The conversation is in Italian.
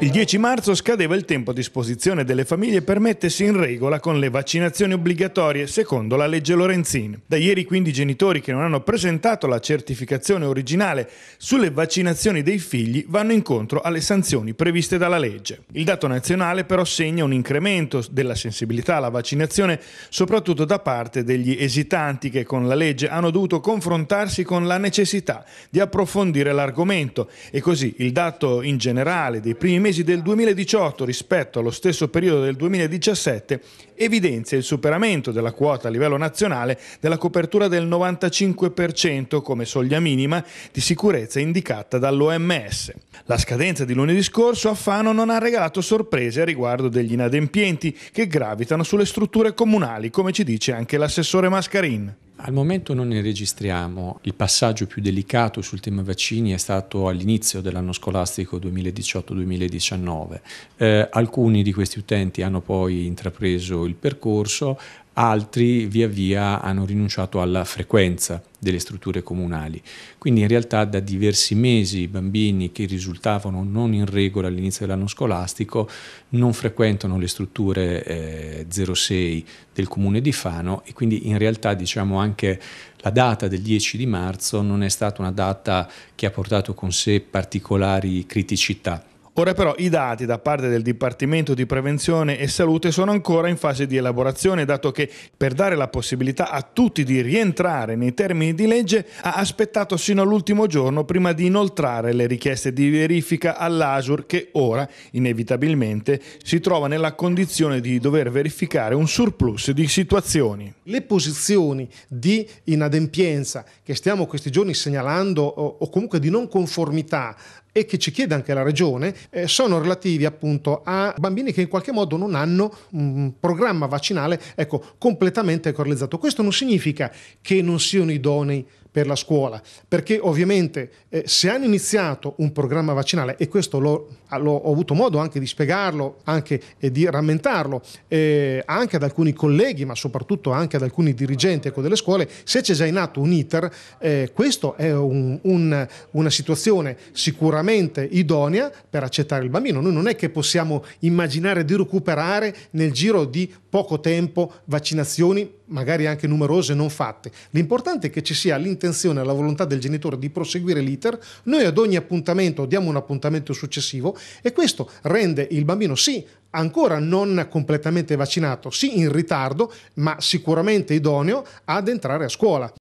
Il 10 marzo scadeva il tempo a disposizione delle famiglie per mettersi in regola con le vaccinazioni obbligatorie secondo la legge Lorenzin. Da ieri quindi i genitori che non hanno presentato la certificazione originale sulle vaccinazioni dei figli vanno incontro alle sanzioni previste dalla legge. Il dato nazionale però segna un incremento della sensibilità alla vaccinazione soprattutto da parte degli esitanti che con la legge hanno dovuto confrontarsi con la necessità di approfondire l'argomento e così il dato in generale totale dei primi mesi del 2018 rispetto allo stesso periodo del 2017 evidenzia il superamento della quota a livello nazionale della copertura del 95% come soglia minima di sicurezza indicata dall'OMS. La scadenza di lunedì scorso a Fano non ha regalato sorprese a riguardo degli inadempienti che gravitano sulle strutture comunali, come ci dice anche l'assessore Mascarin. Al momento non ne registriamo. Il passaggio più delicato sul tema vaccini è stato all'inizio dell'anno scolastico 2018-2019. Eh, alcuni di questi utenti hanno poi intrapreso il percorso, altri via via hanno rinunciato alla frequenza delle strutture comunali. Quindi in realtà da diversi mesi i bambini che risultavano non in regola all'inizio dell'anno scolastico non frequentano le strutture eh, 06 del comune di Fano e quindi in realtà diciamo anche la data del 10 di marzo non è stata una data che ha portato con sé particolari criticità Ora però i dati da parte del Dipartimento di Prevenzione e Salute sono ancora in fase di elaborazione, dato che per dare la possibilità a tutti di rientrare nei termini di legge ha aspettato sino all'ultimo giorno prima di inoltrare le richieste di verifica all'ASUR che ora, inevitabilmente, si trova nella condizione di dover verificare un surplus di situazioni. Le posizioni di inadempienza che stiamo questi giorni segnalando o comunque di non conformità e che ci chiede anche la regione eh, sono relativi appunto a bambini che in qualche modo non hanno un programma vaccinale ecco, completamente correlizzato. Questo non significa che non siano idonei per la scuola, perché ovviamente eh, se hanno iniziato un programma vaccinale, e questo l'ho, ah, l'ho, ho avuto modo anche di spiegarlo anche, e eh, di rammentarlo eh, anche ad alcuni colleghi, ma soprattutto anche ad alcuni dirigenti ecco, delle scuole, se c'è già in atto un iter, eh, questa è un, un, una situazione sicuramente idonea per accettare il bambino. Noi non è che possiamo immaginare di recuperare nel giro di poco tempo vaccinazioni magari anche numerose non fatte. L'importante è che ci sia l'intenzione e la volontà del genitore di proseguire l'iter. Noi ad ogni appuntamento diamo un appuntamento successivo e questo rende il bambino sì ancora non completamente vaccinato, sì in ritardo, ma sicuramente idoneo ad entrare a scuola.